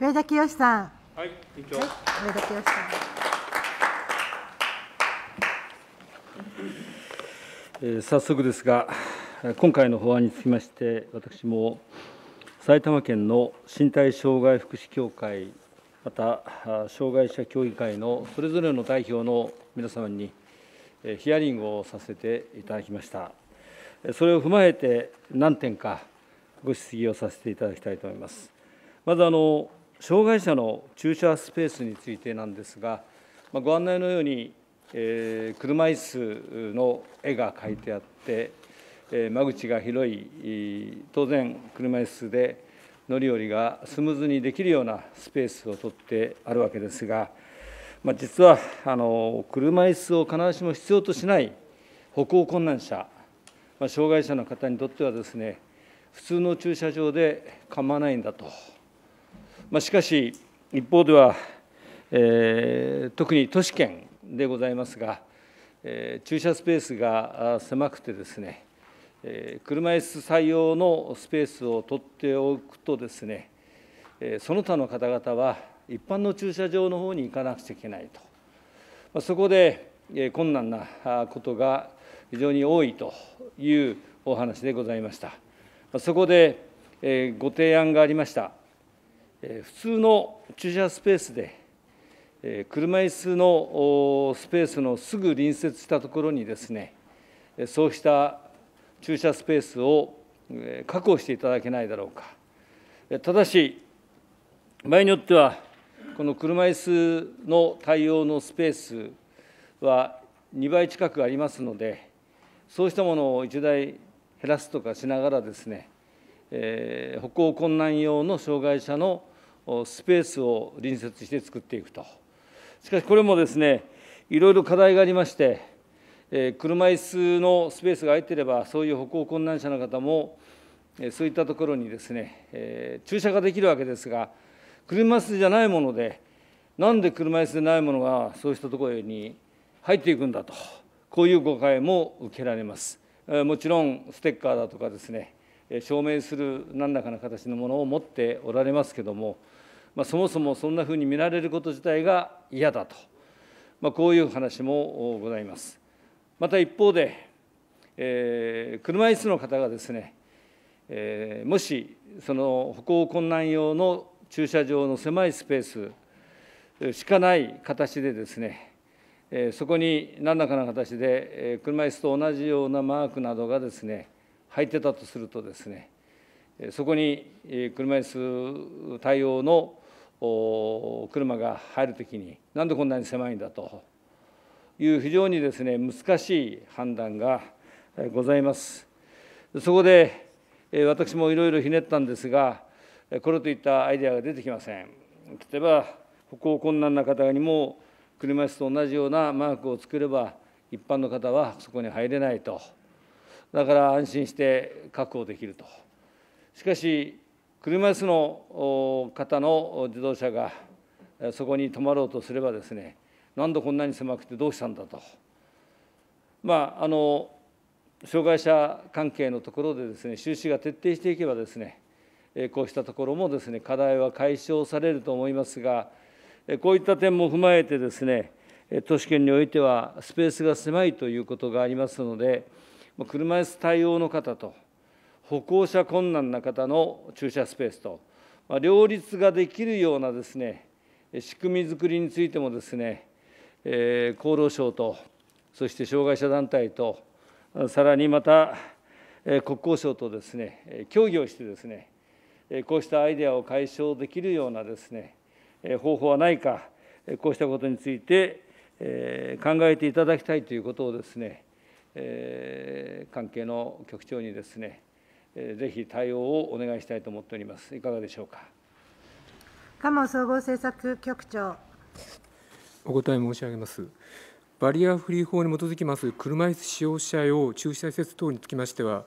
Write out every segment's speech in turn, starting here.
上田清さん。はい、委員長。はい、上田清さん。えー、早速ですが、今回の法案につきまして、私も埼玉県の身体障害福祉協会、また障害者協議会のそれぞれの代表の皆様にヒアリングをさせていただきました。それを踏まえて何点かご質疑をさせていただきたいと思います。まずあの障害者の駐車スペースについてなんですが、まあ、ご案内のように、えー、車椅子の絵が描いてあって、えー、間口が広い、当然、車椅子で乗り降りがスムーズにできるようなスペースを取ってあるわけですが、まあ、実はあの車椅子を必ずしも必要としない歩行困難者、まあ、障害者の方にとってはですね、普通の駐車場で構わないんだと。まあ、しかし、一方では、えー、特に都市圏でございますが、えー、駐車スペースが狭くてですね、えー、車椅子採用のスペースを取っておくとですね、えー、その他の方々は一般の駐車場の方に行かなくちゃいけないと、まあ、そこで、えー、困難なことが非常に多いというお話でございました。まあ、そこで、えー、ご提案がありました。普通の駐車スペースで、車椅子のスペースのすぐ隣接したところにですね、そうした駐車スペースを確保していただけないだろうか。ただし、場合によっては、この車椅子の対応のスペースは2倍近くありますので、そうしたものを1台減らすとかしながらですね、え歩行困難用の障害者のスペースを隣接して作っていくと。しかしこれもですね、いろいろ課題がありまして、え車椅子のスペースが空いていれば、そういう歩行困難者の方も、えそういったところにですね、え駐車ができるわけですが、車椅子じゃないもので、なんで車椅子でないものがそうしたところに入っていくんだと、こういう誤解も受けられます。もちろんステッカーだとかですね、証明する何らかの形のものを持っておられますけども、まあ、そもそもそんなふうに見られること自体が嫌だと、まあ、こういう話もございます。また一方で、えー、車椅子の方がですね、えー、もしその歩行困難用の駐車場の狭いスペースしかない形でですね、えー、そこに何らかの形で車椅子と同じようなマークなどがですね入ってたとするとですねそこに車椅子対応の車が入るときになんでこんなに狭いんだという非常にですね難しい判断がございます。そこで私もいろいろひねったんですがこれといったアイデアが出てきません。例えば歩行困難な方にも車椅子と同じようなマークを作れば一般の方はそこに入れないと。だから安心して確保できると。しかし、車椅子の方の自動車がそこに止まろうとすればですね、何度こんなに狭くてどうしたんだと。まあ、あの障害者関係のところでですね収支が徹底していけばですねこうしたところもですね課題は解消されると思いますがこういった点も踏まえてですね都市圏においてはスペースが狭いということがありますので車椅子対応の方と歩行者困難な方の駐車スペースと、ま両立ができるようなですね仕組みづくりについてもですね、え厚労省とそして障害者団体とさらにまた国交省とですね協議をしてですねこうしたアイデアを解消できるようなですね方法はないかこうしたことについて考えていただきたいということをですねえ関係の局長にですね、えー、ぜひ対応をお願いしたいと思っております。いかがでしょうか。加茂総合政策局長。お答え申し上げます。バリアフリー法に基づきます車椅子使用者用駐車施設等につきましては、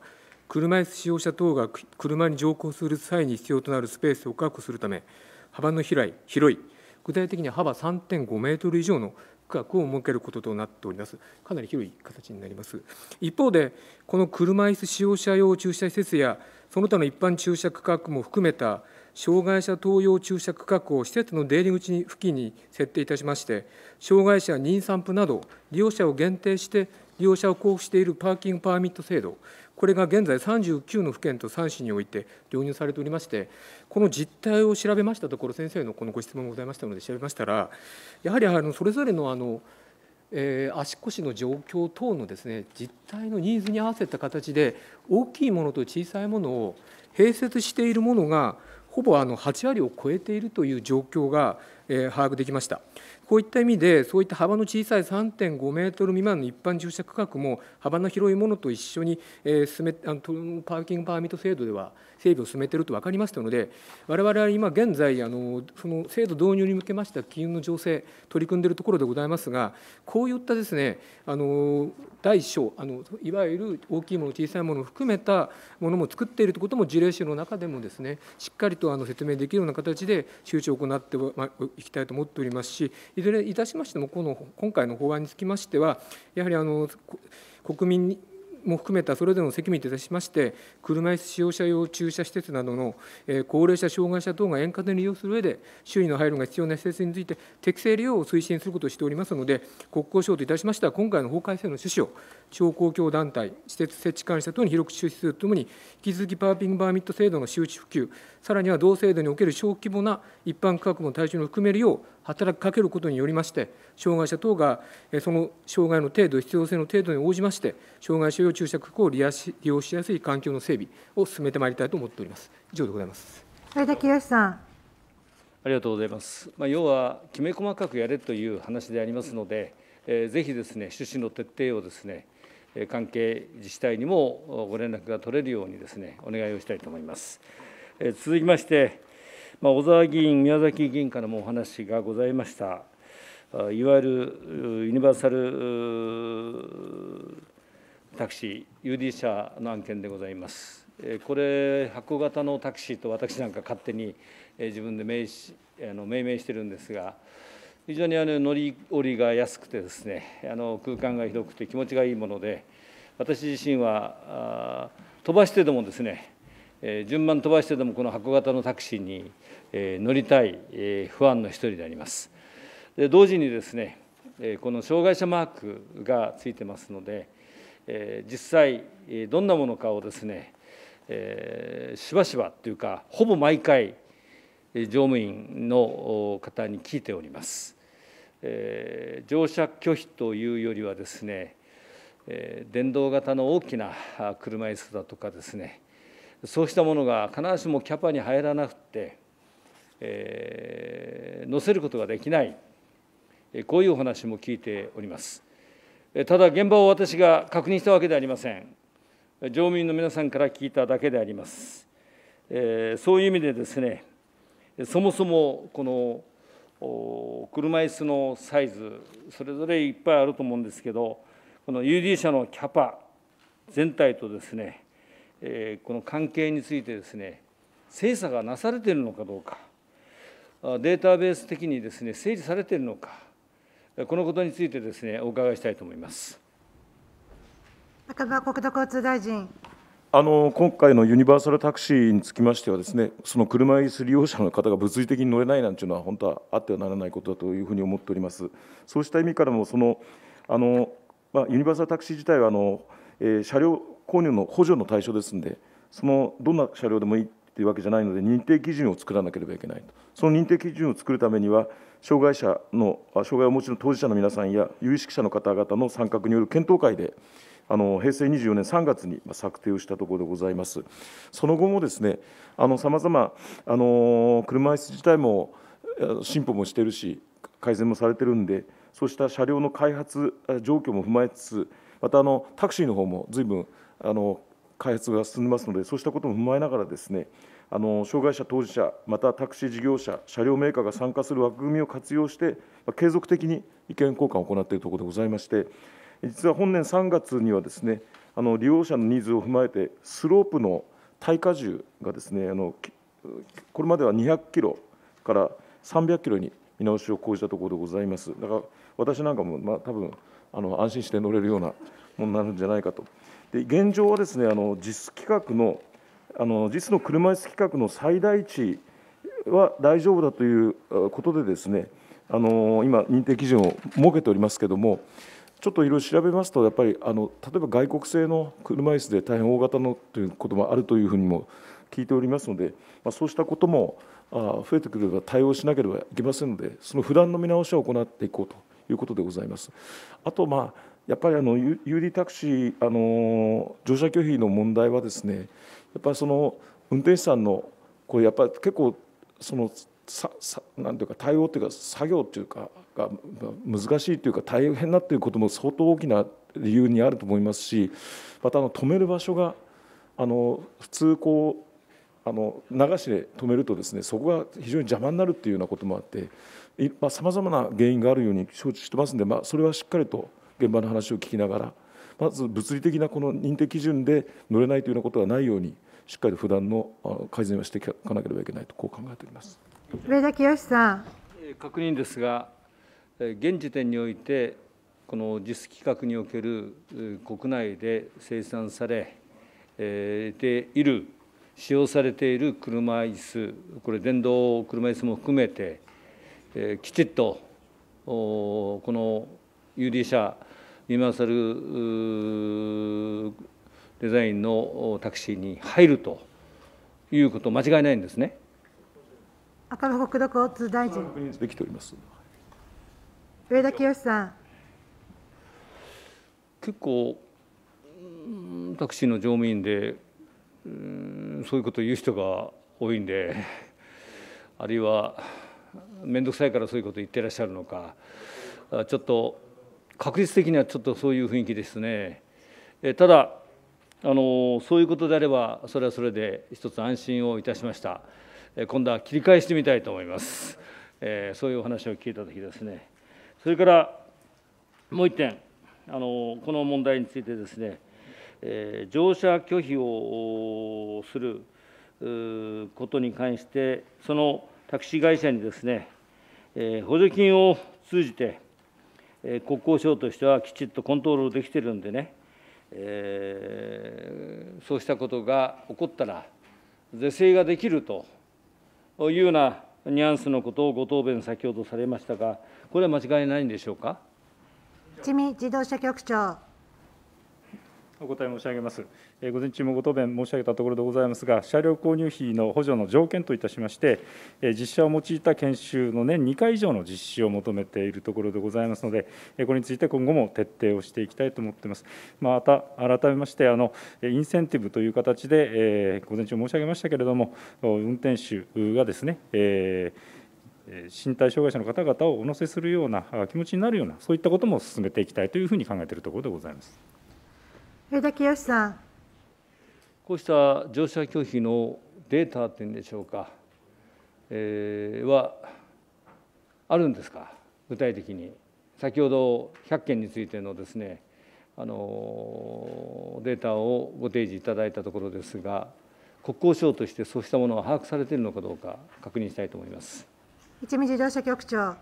車椅子使用者等が車に乗降する際に必要となるスペースを確保するため、幅の広い、広い具体的には幅3.5メートル以上の区画を設けることとなっております。かなり広い形になります。一方で、この車椅子使用者用駐車施設や、その他の一般駐車区画も含めた、障害者等用駐車区画を施設の出入り口付近に設定いたしまして、障害者妊産婦など、利用者を限定して、利用者を交付しているパーキングパーミット制度、これが現在39の府県と3市において導入されておりまして、この実態を調べましたところ、先生のこのご質問もございましたので、調べましたら、やはりあのそれぞれのあの、えー、足腰の状況等のですね実態のニーズに合わせた形で、大きいものと小さいものを併設しているものが、ほぼあの8割を超えているという状況が、えー、把握できました。こういった意味で、そういった幅の小さい3.5メートル未満の一般駐車区画も、幅の広いものと一緒に、え進めあのパーキングパーミット制度では整備を進めていると分かりましたので、我々は今現在あの、その制度導入に向けました金融の情勢、取り組んでいるところでございますが、こういったですね、あの大小あの、いわゆる大きいもの、小さいものを含めたものも作っているということも、事例集の中でもですね、しっかりとあの説明できるような形で、周知を行っていきたいと思っておりますし、いずれいたしましてもこの今回の法案につきましてはやはりあの国民も含めたそれぞれの責務に照らしまして、車椅子使用者用駐車施設などの高齢者、障害者等が円滑に利用する上で、周囲の配慮が必要な施設について、適正利用を推進することをしておりますので、国交省といたしましては、今回の法改正の趣旨を、方公共団体、施設設置管理者等に広く周知するとともに、引き続きパーピングバーミット制度の周知普及、さらには同制度における小規模な一般価格の対象に含めるよう働きかけることによりまして、障害者等がその障害の程度、必要性の程度に応じまして、障害者用注射区を利用しやすい環境の整備を進めてまいりたいと思っております。以上でございます。相田清さん。ありがとうございます。まあ、要はきめ細かくやれという話でありますので、えー、ぜひですね趣旨の徹底をですね関係自治体にもご連絡が取れるようにですねお願いをしたいと思います。えー、続きまして、まあ、小沢議員、宮崎議員からもお話がございました。いわゆるユニバーサルタクシー UD 社の案件でございます。これ箱型のタクシーと私なんか勝手に自分で命しあの命名してるんですが非常にあの乗り降りが安くてですねあの空間が広くて気持ちがいいもので私自身は飛ばしてでもですね順番飛ばしてでもこの箱型のタクシーに乗りたい不安の一人であります。で同時にですね、この障害者マークがついてますので、実際、どんなものかをですね、しばしばというか、ほぼ毎回、乗務員の方に聞いております。乗車拒否というよりはですね、電動型の大きな車椅子だとかですね、そうしたものが必ずしもキャパに入らなくて、え乗せることができないこういうお話も聞いております。ただ、現場を私が確認したわけではありません。乗務員の皆さんから聞いただけであります。えそういう意味でですね、そもそもこの車椅子のサイズ、それぞれいっぱいあると思うんですけど、この UD 車のキャパ全体とですね、えこの関係についてですね、精査がなされているのかどうか、データベース的にですね整理されているのか。このことについてですねお伺いしたいと思います。赤羽国土交通大臣あの今回のユニバーサルタクシーにつきましてはです、ね、その車椅子利用者の方が物理的に乗れないなんていうのは、本当はあってはならないことだというふうに思っております。そうした意味からもそのあの、まあ、ユニバーサルタクシー自体はあの、えー、車両購入の補助の対象ですので、そのどんな車両でもいいというわけじゃないので認定基準を作らなければいけないその認定基準を作るためには障害者の障害をお持ちの当事者の皆さんや有識者の方々の参画による検討会であの平成24年3月に策定をしたところでございます。その後もですねさまざま車椅子自体も進歩もしているし改善もされてるんでそうした車両の開発状況も踏まえつつまたあのタクシーの方もずいあの開発が進みますので、そうしたことも踏まえながらですね、あの障害者当事者、またタクシー事業者、車両メーカーが参加する枠組みを活用して、継続的に意見交換を行っているところでございまして、実は本年3月にはですね、あの利用者のニーズを踏まえて、スロープの耐荷重がですねあの、これまでは200キロから300キロに見直しを講じたところでございます。だから私なんかも、まあ、多分あの安心して乗れるようなものになるんじゃないかと。で現状はですねあの実規格のあの実の車椅子規格の最大値は大丈夫だということでですねあの今認定基準を設けておりますけどもちょっといろいろ調べますとやっぱりあの例えば外国製の車椅子で大変大型のということもあるというふうにも聞いておりますので、まあ、そうしたことも増えてくれば対応しなければいけませんのでその普段の見直しを行っていこうということでございます。あとまあやっぱりあの有利タクシーあの乗車拒否の問題はですねやっぱりその運転手さんのこれやっぱり結構そのささなんていうか対応っていうか作業っていうかが難しいというか大変なということも相当大きな理由にあると思いますしまたあの止める場所があの普通こうあの流しで止めるとですねそこが非常に邪魔になるっていうようなこともあってさまざまな原因があるように承知してますんで、まあ、それはしっかりと現場の話を聞きながらまず物理的なこの認定基準で乗れないというようなことがないようにしっかりと不断の改善をしていかなければいけないとこう考えております上田清さん確認ですが現時点においてこの実規格における国内で生産されている使用されている車椅子これ電動車椅子も含めてきちっとこの UD 社、ユニバーサルデザインのタクシーに入るということ間違いないんですね。赤羽国土交通大臣。できております。上田清さん。結構タクシーの乗務員でそういうことを言う人が多いんであるいは面倒くさいからそういうことを言ってらっしゃるのかちょっと確率的にはちょっとそういう雰囲気ですね。えただあのそういうことであればそれはそれで一つ安心をいたしました。え今度は切り返してみたいと思います。えー、そういうお話を聞いたときですね。それからもう一点あのこの問題についてですね、えー、乗車拒否をすることに関してそのタクシー会社にですね、えー、補助金を通じて国交省としてはきちっとコントロールできてるんでね、えー、そうしたことが起こったら、是正ができるというようなニュアンスのことをご答弁、先ほどされましたが、これは間違いないんでしょうか。自民自動車局長お答え申し上げます。午前中もご答弁申し上げたところでございますが、車両購入費の補助の条件といたしまして、実車を用いた研修の年2回以上の実施を求めているところでございますので、これについて今後も徹底をしていきたいと思っています。また改めましてあの、インセンティブという形で、えー、午前中申し上げましたけれども、運転手がですね、えー身体障害者の方々をお乗せするような気持ちになるような、そういったことも進めていきたいというふうに考えているところでございます。上田清さん。こうした乗車拒否のデータというんでしょうか、えー、はあるんですか、具体的に。先ほど100件についてのですねあのデータをご提示いただいたところですが国交省としてそうしたものは把握されているのかどうか確認したいと思います一見自動車局長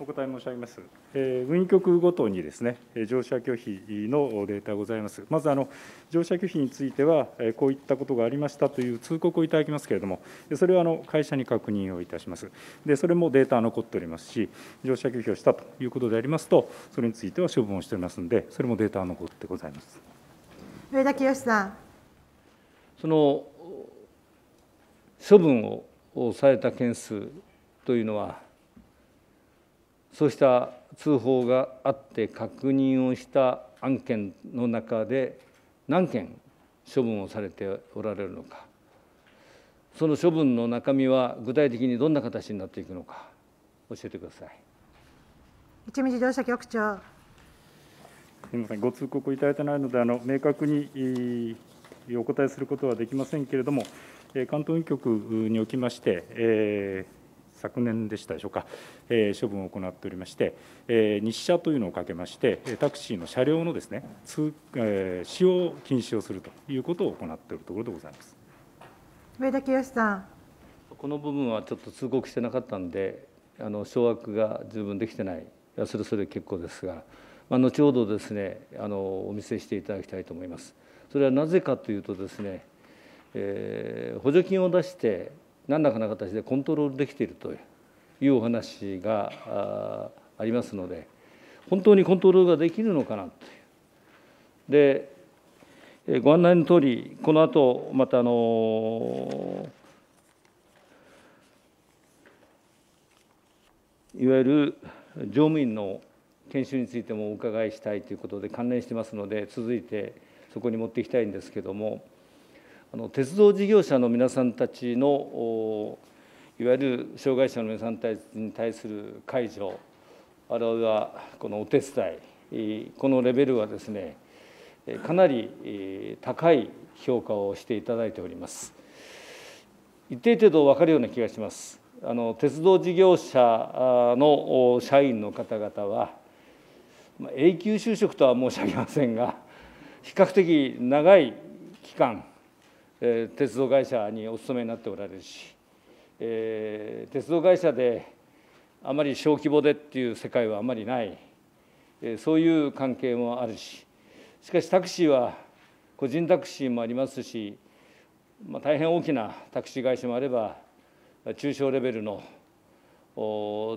お答え申し上げます。えー、運輸局ごとにですね、乗車拒否のデータございます。まずあの乗車拒否については、えこういったことがありましたという通告をいただきますけれども、それはあの会社に確認をいたします。で、それもデータ残っておりますし、乗車拒否をしたということでありますと、それについては処分をしておりますので、それもデータ残ってございます。上田清さん。その処分をされた件数というのは。そうした通報があって確認をした案件の中で何件処分をされておられるのかその処分の中身は具体的にどんな形になっていくのか教えてください一味自動車局長すみませんご通告いただいてないのであの明確にお答えすることはできませんけれども関東運局におきまして、えー昨年でしたでしょうか、えー、処分を行っておりまして、えー、日射というのをかけまして、タクシーの車両のですね、通えー、使用禁止をするということを行っているところでございます。上田清さん。この部分はちょっと通告してなかったんで、あの掌握が十分できてない、それそれ結構ですが、まあ、後ほどですね、あのお見せしていただきたいと思います。それはなぜかというとですね、えー、補助金を出して何らかの形でコントロールできているというお話がありますので本当にコントロールができるのかなとでご案内のとおりこの後またあのいわゆる乗務員の研修についてもお伺いしたいということで関連してますので続いてそこに持っていきたいんですけどもあの鉄道事業者の皆さんたちのいわゆる障害者の皆さんたちに対する介助我々はこのお手伝いこのレベルはですねかなり高い評価をしていただいております一定程度分かるような気がしますあの鉄道事業者の社員の方々は永久就職とは申し上げませんが比較的長い期間え鉄道会社にお勤めになっておられるし、えー、鉄道会社であまり小規模でっていう世界はあまりない、えー、そういう関係もあるししかしタクシーは個人タクシーもありますし、まあ、大変大きなタクシー会社もあれば中小レベルの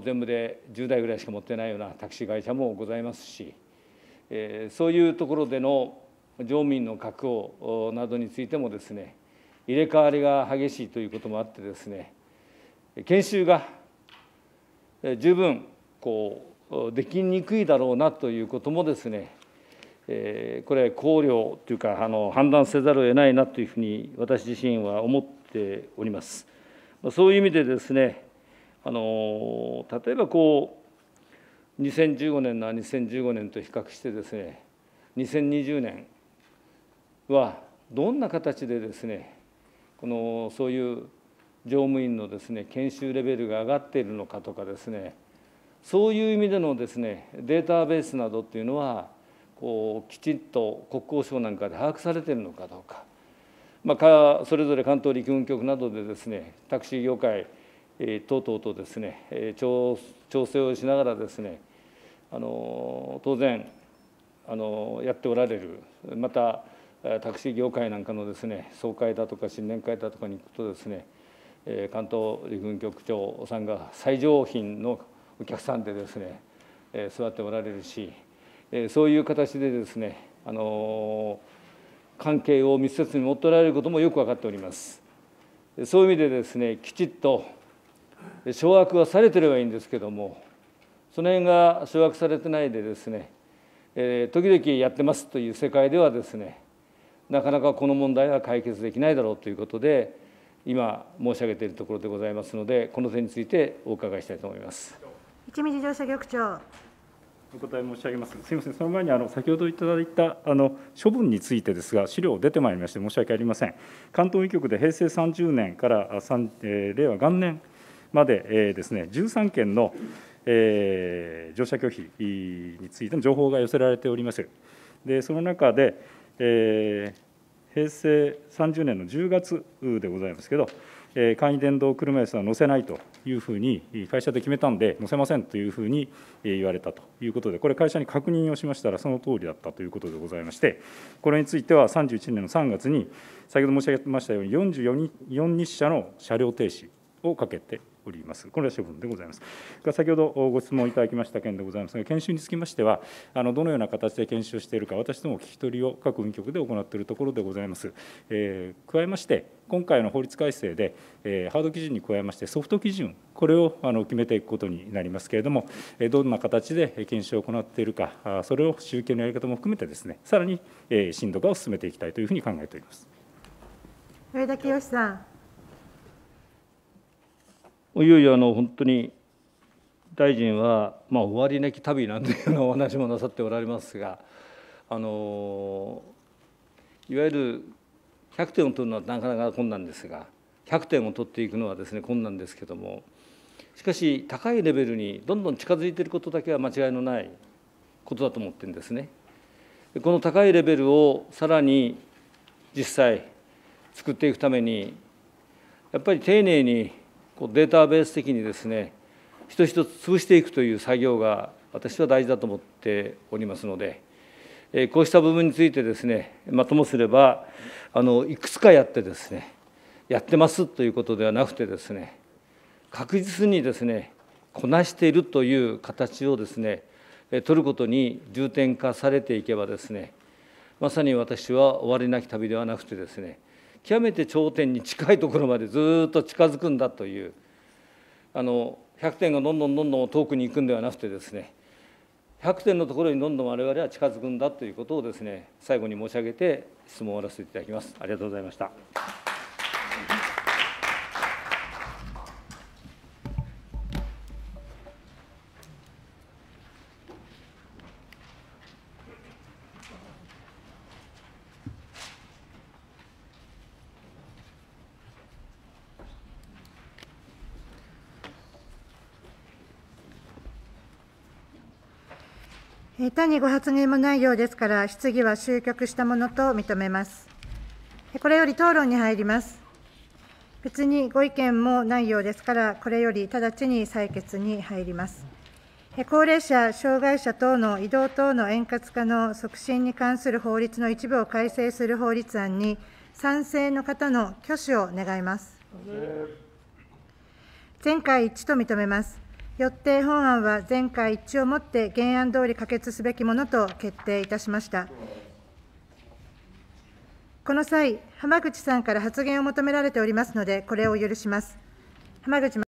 全部で10台ぐらいしか持ってないようなタクシー会社もございますし、えー、そういうところでの常民の確保などについてもですね入れ替わりが激しいということもあってですね研修が十分こうできにくいだろうなということもですねえこれ考慮というかあの判断せざるを得ないなというふうに私自身は思っております。そういう意味でですねあの例えばこう2015年の2015年と比較してですね2020年はどんな形でですねこのそういう乗務員のですね研修レベルが上がっているのかとかですねそういう意味でのですねデータベースなどっていうのはこうきちんと国交省なんかで把握されているのかどうか,、まあ、それぞれ関東陸運局などでですねタクシー業界等々とですね調整をしながらですねあの当然あのやっておられるまたタクシー業界なんかのですね総会だとか新年会だとかに行くとですね関東陸軍局長さんが最上品のお客さんでですね座っておられるしそういう形でですねあの関係を密接に持っておられることもよく分かっておりますそういう意味でですねきちっと掌握はされてればいいんですけどもその辺が掌握されてないでですね、え時々やってますという世界ではですねなかなかこの問題は解決できないだろうということで今申し上げているところでございますのでこの点についてお伺いしたいと思います。一味自動車局長お答え申し上げます。すみません、その前にあの先ほどいただいたあの処分についてですが、資料出てまいりまして申し訳ありません。関東医局で平成30年から3、え令和元年まで、えですね、13件の、えー、乗車拒否についての情報が寄せられております。でその中で、えー、平成30年の10月でございますけど、えー、簡易電動車椅子は載せないというふうに会社で決めたんで載せませんというふうに言われたということでこれ会社に確認をしましたらその通りだったということでございましてこれについては31年の3月に先ほど申し上げましたように44日社の車両停止をかけております。これは処分でございます。が先ほどご質問いただきました件でございますが、研修につきましては、あのどのような形で研修をしているか、私ども聞き取りを各運局で行っているところでございます。えー、加えまして、今回の法律改正で、えー、ハード基準に加えまして、ソフト基準、これをあの決めていくことになりますけれども、えどんな形で研修を行っているか、それを集計のやり方も含めてですね、さらに、えー、深度化を進めていきたいというふうに考えております。上田清さん。いよいよあの本当に大臣は、まあ、終わりなき旅なんていうようなお話もなさっておられますがあのいわゆる100点を取るのはなかなか困難ですが100点を取っていくのはですね困難ですけどもしかし高いレベルにどんどん近づいていることだけは間違いのないことだと思ってるんですね。この高いレベルをさらに実際作っていくためにやっぱり丁寧にこうデータベース的にですね一つ一つ潰していくという作業が私は大事だと思っておりますので、えこうした部分についてですね、まあ、ともすればあのいくつかやってですねやってますということではなくてですね確実にですねこなしているという形をですね取ることに重点化されていけばですねまさに私は終わりなき旅ではなくてですね極めて頂点に近いところまでずっと近づくんだというあの100点がどんどんどんどん遠くに行くんではなくてですね100点のところにどんどん我々は近づくんだということをですね最後に申し上げて質問を終わらせていただきます。ありがとうございました単にご発言もないようですから、質疑は終局したものと認めます。これより討論に入ります。別にご意見もないようですから、これより直ちに採決に入ります。高齢者、障害者等の移動等の円滑化の促進に関する法律の一部を改正する法律案に、賛成の方の挙手を願います。全会一致と認めます。よって本案は全会一致をもって原案通り可決すべきものと決定いたしました。この際、浜口さんから発言を求められておりますので、これを許します。浜口